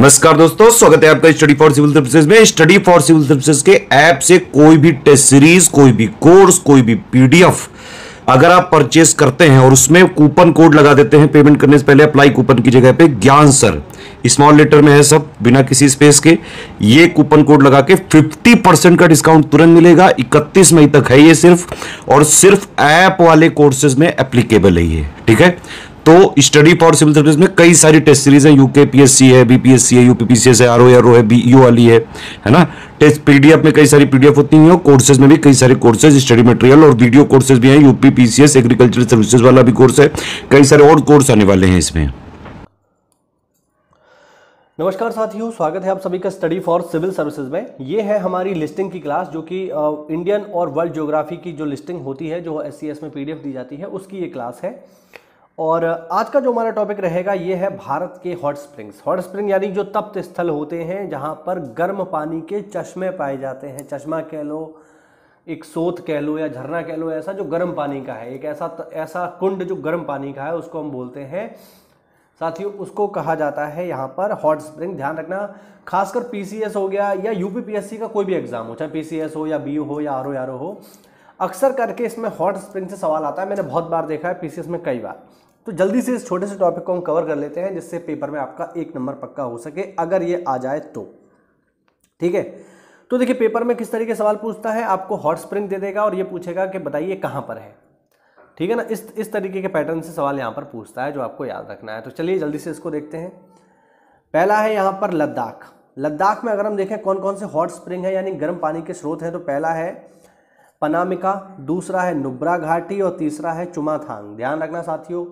नमस्कार दोस्तों स्वागत है आपका स्टडी फॉर सिविल सर्विसेज में स्टडी फॉर सिविल सर्विसेज के ऐप से कोई भी टेस्ट सीरीज कोई भी कोर्स कोई भी पीडीएफ अगर आप परचेस करते हैं और उसमें कूपन कोड लगा देते हैं पेमेंट करने से पहले अप्लाई कूपन की जगह पे ज्ञान सर स्मॉल लेटर में है सब बिना किसी स्पेस के ये कूपन कोड लगा के 50 परसेंट का डिस्काउंट तुरंत मिलेगा 31 मई तक है ये सिर्फ और सिर्फ ऐप वाले कोर्सेज में एप्लीकेबल है ये ठीक है तो स्टडी फॉर सिविल सर्विस में कई सारी टेस्ट सीरीज है यूके पीएससी है बीपीएससी है यूपीपीसीएस है आर ओ आर ओ है बी यू वाली है है ना टेस्ट पीडीएफ में कई सारी पीडीएफ होती है और कोर्सेज में भी कई सारे कोर्सेज स्टडी मटेरियल और वीडियो कोर्सेज भी हैं यूपी एग्रीकल्चर सर्विसेज वाला भी कोर्स है कई सारे और कोर्स आने वाले हैं इसमें नमस्कार साथियों स्वागत है आप सभी का स्टडी फॉर सिविल सर्विसेज में ये है हमारी लिस्टिंग की क्लास जो कि इंडियन और वर्ल्ड ज्योग्राफी की जो लिस्टिंग होती है जो एस में पीडीएफ दी जाती है उसकी ये क्लास है और आज का जो हमारा टॉपिक रहेगा ये है भारत के हॉट स्प्रिंग्स हॉट स्प्रिंग यानी जो तप्त स्थल होते हैं जहाँ पर गर्म पानी के चश्मे पाए जाते हैं चश्मा कह लो एक सोत कह लो या झरना कह लो ऐसा जो गर्म पानी का है एक ऐसा ऐसा कुंड जो गर्म पानी का है उसको हम बोलते हैं साथियों उसको कहा जाता है यहाँ पर हॉट स्प्रिंग ध्यान रखना खासकर पी हो गया या यू का कोई भी एग्ज़ाम हो चाहे पी हो या बी हो या आर ओ हो अक्सर करके इसमें हॉट स्प्रिंग से सवाल आता है मैंने बहुत बार देखा है पी में कई बार तो जल्दी से इस छोटे से टॉपिक को हम कवर कर लेते हैं जिससे पेपर में आपका एक नंबर पक्का हो सके अगर ये आ जाए तो ठीक है तो देखिए पेपर में किस तरीके सवाल पूछता है आपको हॉट स्प्रिंग दे देगा और ये पूछेगा कि बताइए कहाँ पर है ठीक है ना इस इस तरीके के पैटर्न से सवाल यहाँ पर पूछता है जो आपको याद रखना है तो चलिए जल्दी से इसको देखते हैं पहला है यहाँ पर लद्दाख लद्दाख में अगर हम देखें कौन कौन से हॉट स्प्रिंग है यानी गर्म पानी के स्रोत हैं तो पहला है पनामिका दूसरा है नुब्रा घाटी और तीसरा है चुमाथांग ध्यान रखना साथियों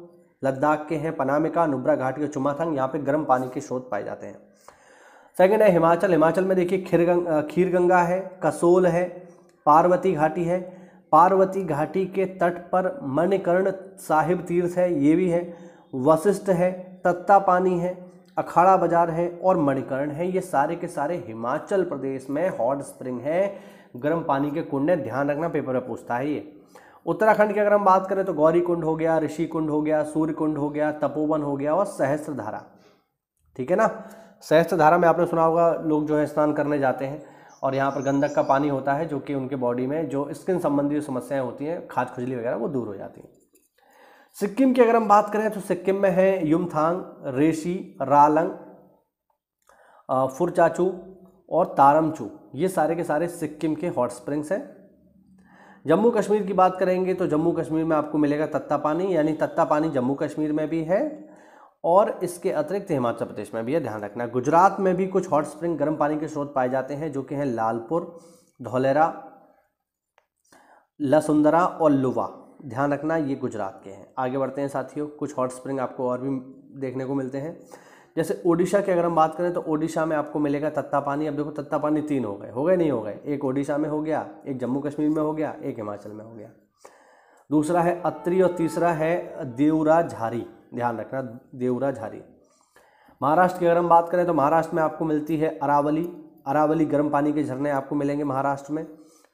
लद्दाख के हैं पनामिका नुब्रा घाट के चुमाथंग यहाँ पे गर्म पानी के स्रोत पाए जाते हैं सेकंड है हिमाचल हिमाचल में देखिए खीर गंगा है कसोल है पार्वती घाटी है पार्वती घाटी के तट पर मणिकर्ण साहिब तीर्थ है ये भी है वशिष्ठ है तत्ता पानी है अखाड़ा बाजार है और मणिकर्ण है ये सारे के सारे हिमाचल प्रदेश में हॉट स्प्रिंग है गर्म पानी के कुंड है ध्यान रखना पेपर में पूछता है ये उत्तराखंड की अगर हम बात करें तो गौरी कुंड हो गया ऋषि कुंड हो गया सूर्य कुंड हो गया तपोवन हो गया और सहस्त्रधारा ठीक है ना सहस्त्रधारा में आपने सुना होगा लोग जो है स्नान करने जाते हैं और यहाँ पर गंधक का पानी होता है जो कि उनके बॉडी में जो स्किन संबंधी समस्याएं होती हैं खाद खुजली वगैरह वो दूर हो जाती हैं सिक्किम की अगर हम बात करें तो सिक्किम में है युमथांग रेशी रालंग फुरचाचू और तारमचू ये सारे के सारे सिक्किम के हॉट स्प्रिंग्स हैं जम्मू कश्मीर की बात करेंगे तो जम्मू कश्मीर में आपको मिलेगा तत्ता पानी यानी तत्ता पानी जम्मू कश्मीर में भी है और इसके अतिरिक्त हिमाचल प्रदेश में भी है ध्यान रखना गुजरात में भी कुछ हॉट स्प्रिंग गर्म पानी के स्रोत पाए जाते हैं जो कि हैं लालपुर धौलेरा लसुंदरा और लुवा ध्यान रखना ये गुजरात के हैं आगे बढ़ते हैं साथियों कुछ हॉट स्प्रिंग आपको और भी देखने को मिलते हैं जैसे ओडिशा की अगर हम बात करें तो ओडिशा में आपको मिलेगा तत्ता पानी अब देखो तत्ता पानी तीन हो गए हो गए नहीं हो गए एक ओडिशा में हो गया एक जम्मू कश्मीर में हो गया एक हिमाचल में हो गया दूसरा है अत्री और तीसरा है देवरा झारी ध्यान रखना देवरा झारी महाराष्ट्र की अगर हम बात करें तो महाराष्ट्र में आपको मिलती है अरावली अरावली गर्म पानी के झरने आपको मिलेंगे महाराष्ट्र में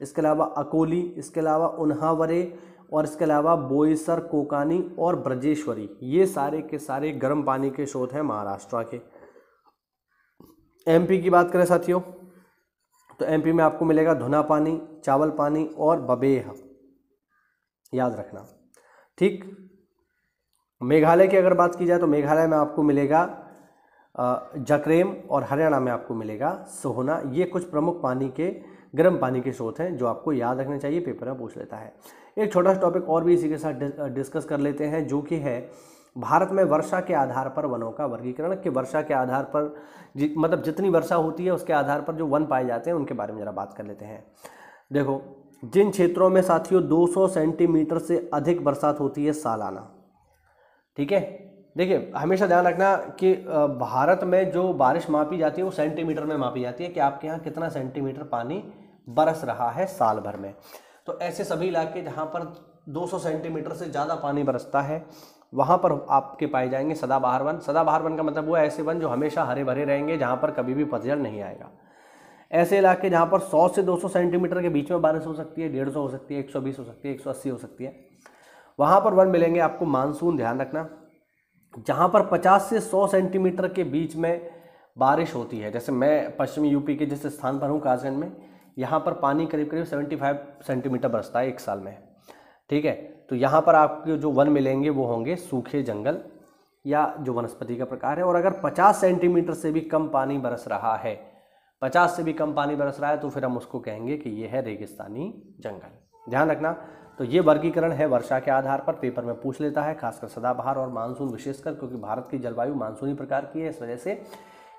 इसके अलावा अकोली इसके अलावा उन्हावरे और इसके अलावा बोईसर कोकानी और ब्रजेश्वरी ये सारे के सारे गर्म पानी के स्रोत हैं महाराष्ट्र के एमपी की बात करें साथियों तो एमपी में आपको मिलेगा धुना पानी चावल पानी और बबेह याद रखना ठीक मेघालय की अगर बात की जाए तो मेघालय में आपको मिलेगा जकरेम और हरियाणा में आपको मिलेगा सोहना ये कुछ प्रमुख पानी के गर्म पानी के स्रोत हैं जो आपको याद रखना चाहिए पेपर में पूछ लेता है एक छोटा सा टॉपिक और भी इसी के साथ डिस्कस कर लेते हैं जो कि है भारत में वर्षा के आधार पर वनों का वर्गीकरण कि वर्षा के आधार पर जि, मतलब जितनी वर्षा होती है उसके आधार पर जो वन पाए जाते हैं उनके बारे में ज़रा बात कर लेते हैं देखो जिन क्षेत्रों में साथियों 200 सेंटीमीटर से अधिक बरसात होती है सालाना ठीक है देखिए हमेशा ध्यान रखना कि भारत में जो बारिश मापी जाती है वो सेंटीमीटर में मापी जाती है कि आपके यहाँ कितना सेंटीमीटर पानी बरस रहा है साल भर में तो ऐसे सभी इलाके जहाँ पर 200 सेंटीमीटर से ज़्यादा पानी बरसता है वहाँ पर आपके पाए जाएंगे सदाबहार वन सदाबहार वन का मतलब वो ऐसे वन जो हमेशा हरे भरे रहेंगे जहाँ पर कभी भी पतझड़ नहीं आएगा ऐसे इलाके जहाँ पर 100 से 200 सेंटीमीटर के बीच में बारिश हो सकती है डेढ़ हो सकती है 120 हो सकती है 180 हो सकती है वहाँ पर वन मिलेंगे आपको मानसून ध्यान रखना जहाँ पर 50 से 100 सेंटीमीटर के बीच में बारिश होती है जैसे मैं पश्चिमी यूपी के जिस स्थान पर हूँ कासगंज में यहाँ पर पानी करीब करीब 75 सेंटीमीटर बरसता है एक साल में ठीक है तो यहाँ पर आपके जो वन मिलेंगे वो होंगे सूखे जंगल या जो वनस्पति का प्रकार है और अगर 50 सेंटीमीटर से भी कम पानी बरस रहा है 50 से भी कम पानी बरस रहा है तो फिर हम उसको कहेंगे कि ये है रेगिस्तानी जंगल ध्यान रखना तो ये वर्गीकरण है वर्षा के आधार पर पेपर में पूछ लेता है खासकर सदाबहार और मानसून विशेषकर क्योंकि भारत की जलवायु मानसूनी प्रकार की है इस वजह से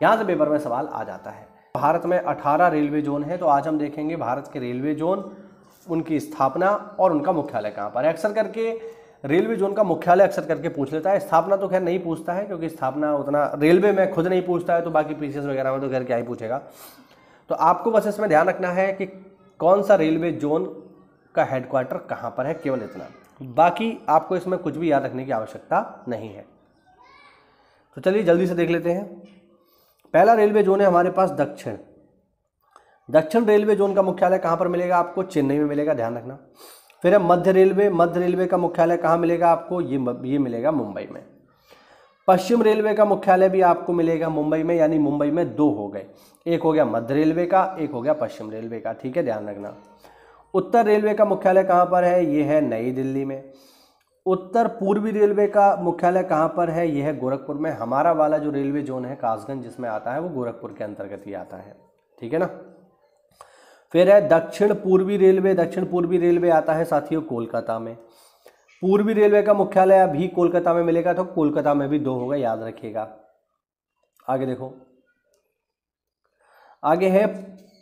यहाँ से पेपर में सवाल आ जाता है भारत में 18 रेलवे जोन है तो आज हम देखेंगे भारत के रेलवे जोन उनकी स्थापना और उनका मुख्यालय कहाँ पर है अक्सर करके रेलवे जोन का मुख्यालय अक्सर करके पूछ लेता है स्थापना तो खैर नहीं पूछता है क्योंकि स्थापना उतना रेलवे में खुद नहीं पूछता है तो बाकी पीसीएस वगैरह में तो खैर क्या ही पूछेगा तो आपको बस इसमें ध्यान रखना है कि कौन सा रेलवे जोन का हेडक्वार्टर कहाँ पर है केवल इतना बाकी आपको इसमें कुछ भी याद रखने की आवश्यकता नहीं है तो चलिए जल्दी से देख लेते हैं पहला रेलवे जोन है हमारे पास दक्षिण दक्षिण रेलवे जोन का मुख्यालय कहाँ पर मिलेगा आपको चेन्नई में मिलेगा ध्यान रखना फिर है मध्य रेलवे मध्य रेलवे का मुख्यालय कहाँ मिलेगा आपको ये ये मिलेगा मुंबई में पश्चिम रेलवे का मुख्यालय भी आपको मिलेगा मुंबई में यानी मुंबई में दो हो गए एक हो गया मध्य रेलवे का एक हो गया पश्चिम रेलवे का ठीक है ध्यान रखना उत्तर रेलवे का मुख्यालय कहाँ पर है ये है नई दिल्ली में उत्तर पूर्वी रेलवे का मुख्यालय कहाँ पर है यह है गोरखपुर में हमारा वाला जो रेलवे जोन है कासगंज जिसमें आता है वो गोरखपुर के अंतर्गत ही आता है ठीक है ना फिर है दक्षिण पूर्वी रेलवे दक्षिण पूर्वी रेलवे आता है साथियों कोलकाता में पूर्वी रेलवे का मुख्यालय अभी कोलकाता में मिलेगा तो कोलकाता में भी दो होगा याद रखिएगा आगे देखो आगे है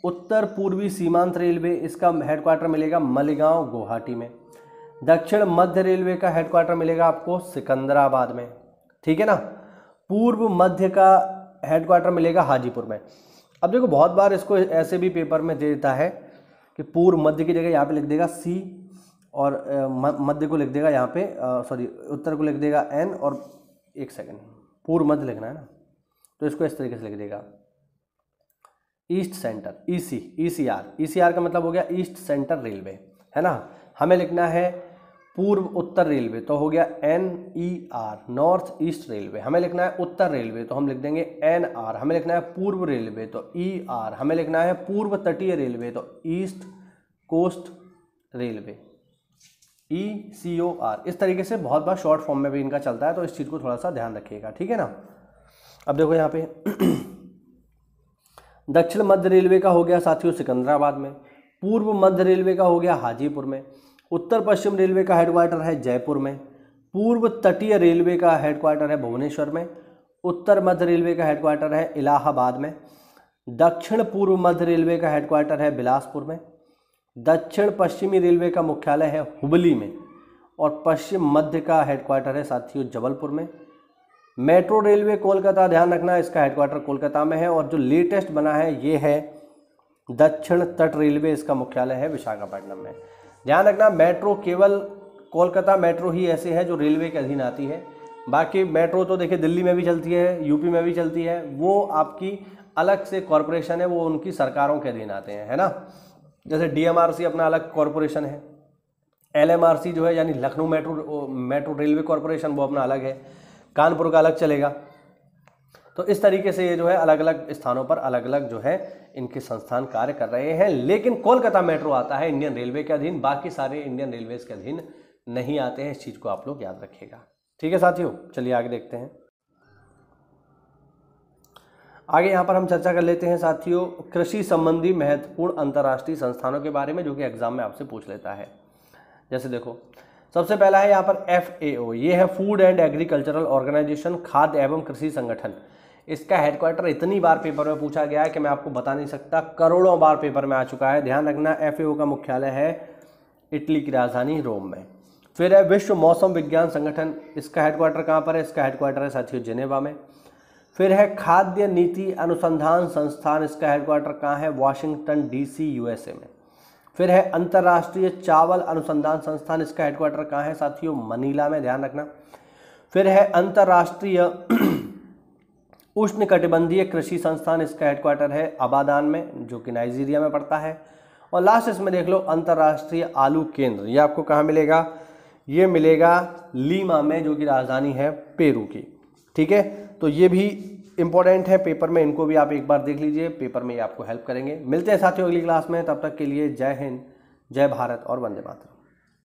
उत्तर पूर्वी सीमांत रेलवे इसका हेडक्वार्टर मिलेगा मलेगांव गुवाहाटी में दक्षिण मध्य रेलवे का हेडक्वार्टर मिलेगा आपको सिकंदराबाद में ठीक है ना पूर्व मध्य का हेडक्वार्टर मिलेगा हाजीपुर में अब देखो बहुत बार इसको ऐसे भी पेपर में दे देता है कि पूर्व मध्य की जगह यहाँ पे लिख देगा सी और मध्य को लिख देगा यहाँ पे सॉरी उत्तर को लिख देगा एन और एक सेकंड पूर्व मध्य लिखना है ना तो इसको इस तरीके से लिख देगा east central E C E C R E C R का मतलब हो गया ईस्ट सेंटर रेलवे है ना हमें लिखना है पूर्व उत्तर रेलवे तो हो गया N E R north east railway हमें लिखना है उत्तर रेलवे तो हम लिख देंगे एन आर हमें लिखना है पूर्व रेलवे तो ई e आर हमें लिखना है पूर्व तटीय रेलवे तो east coast railway E C O R इस तरीके से बहुत बार शॉर्ट फॉर्म में भी इनका चलता है तो इस चीज़ को थोड़ा सा ध्यान रखिएगा ठीक है ना अब देखो यहाँ पे दक्षिण मध्य रेलवे का हो गया साथियों सिकंदराबाद में पूर्व मध्य रेलवे का हो गया हाजीपुर में उत्तर पश्चिम रेलवे का हेडक्वार्टर है जयपुर में पूर्व तटीय रेलवे का हेडक्वार्टर है भुवनेश्वर में उत्तर मध्य रेलवे का हेडक्वार्टर है इलाहाबाद में दक्षिण पूर्व मध्य रेलवे का हेडक्वार्टर है बिलासपुर में दक्षिण पश्चिमी रेलवे का मुख्यालय है हुबली में और पश्चिम मध्य का हेडक्वार्टर है साथियों जबलपुर में मेट्रो रेलवे कोलकाता ध्यान रखना इसका हेडक्वार्टर कोलकाता में है और जो लेटेस्ट बना है ये है दक्षिण तट रेलवे इसका मुख्यालय है विशाखापट्टनम में ध्यान रखना मेट्रो केवल कोलकाता मेट्रो ही ऐसे है जो रेलवे के अधीन आती है बाकी मेट्रो तो देखिए दिल्ली में भी चलती है यूपी में भी चलती है वो आपकी अलग से कॉरपोरेशन है वो उनकी सरकारों के अधीन आते हैं है ना जैसे डीएमआरसी अपना अलग कॉरपोरेशन है एलएमआरसी जो है यानी Lucknow metro metro railway corporation वो अपना अलग है कानपुर का अलग चलेगा तो इस तरीके से ये जो है अलग अलग स्थानों पर अलग अलग जो है इनके संस्थान कार्य कर रहे हैं लेकिन कोलकाता मेट्रो आता है इंडियन रेलवे के अधीन बाकी सारे इंडियन रेलवेज के अधीन नहीं आते हैं इस चीज़ को आप लोग याद रखिएगा ठीक है साथियों चलिए आगे देखते हैं आगे यहाँ पर हम चर्चा कर लेते हैं साथियों कृषि संबंधी महत्वपूर्ण अंतर्राष्ट्रीय संस्थानों के बारे में जो कि एग्जाम में आपसे पूछ लेता है जैसे देखो सबसे पहला है यहाँ पर एफ ये है फूड एंड एग्रीकल्चरल ऑर्गेनाइजेशन खाद्य एवं कृषि संगठन इसका हेडक्वार्टर इतनी बार पेपर में पूछा गया है कि मैं आपको बता नहीं सकता करोड़ों बार पेपर में आ चुका है ध्यान रखना एफ का मुख्यालय है इटली की राजधानी रोम में फिर है विश्व मौसम विज्ञान संगठन इसका हेडक्वार्टर कहाँ पर है इसका हेडक्वार्टर है साथियों जिनेवा में फिर है खाद्य नीति अनुसंधान संस्थान इसका हेडक्वार्टर कहाँ है वाशिंगटन डीसी यूएसए में फिर है अंतर्राष्ट्रीय चावल अनुसंधान संस्थान इसका हेडक्वार्टर कहाँ है साथियों मनीला में ध्यान रखना फिर है अंतर्राष्ट्रीय उष्ण कटिबंधीय कृषि संस्थान इसका हेडक्वार्टर है आबादान में जो कि नाइजीरिया में पड़ता है और लास्ट इसमें देख लो अंतर्राष्ट्रीय आलू केंद्र ये आपको कहाँ मिलेगा ये मिलेगा लीमा में जो कि राजधानी है पेरू की ठीक है तो ये भी इंपॉर्टेंट है पेपर में इनको भी आप एक बार देख लीजिए पेपर में ये आपको हेल्प करेंगे मिलते हैं साथियों अगली क्लास में तब तक के लिए जय हिंद जय भारत और वंदे मातर